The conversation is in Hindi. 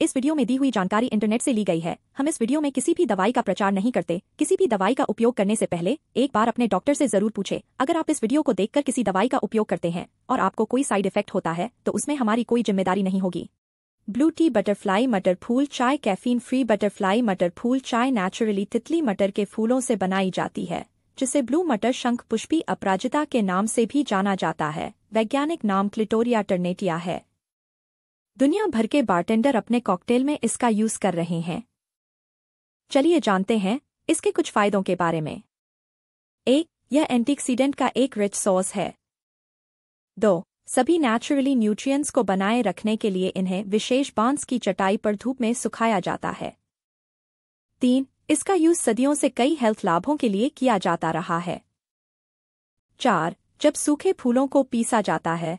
इस वीडियो में दी हुई जानकारी इंटरनेट से ली गई है हम इस वीडियो में किसी भी दवाई का प्रचार नहीं करते किसी भी दवाई का उपयोग करने से पहले एक बार अपने डॉक्टर से जरूर पूछे अगर आप इस वीडियो को देखकर किसी दवाई का उपयोग करते हैं और आपको कोई साइड इफेक्ट होता है तो उसमें हमारी कोई जिम्मेदारी नहीं होगी ब्लू टी बटरफ्लाई मटर फूल चाय कैफीन फ्री बटरफ्लाई मटर फूल चाय नेचुरली तितली मटर के फूलों से बनाई जाती है जिसे ब्लू मटर शंख पुष्पी अपराजिता के नाम से भी जाना जाता है वैज्ञानिक नाम क्लिटोरिया टर्नेटिया है दुनिया भर के बारटेंडर अपने कॉकटेल में इसका यूज कर रहे हैं चलिए जानते हैं इसके कुछ फायदों के बारे में एक यह एंटीक्सीडेंट का एक रिच सॉस है दो सभी नेचुरली न्यूट्रिएंट्स को बनाए रखने के लिए इन्हें विशेष बांस की चटाई पर धूप में सुखाया जाता है तीन इसका यूज सदियों से कई हेल्थ लाभों के लिए किया जाता रहा है चार जब सूखे फूलों को पीसा जाता है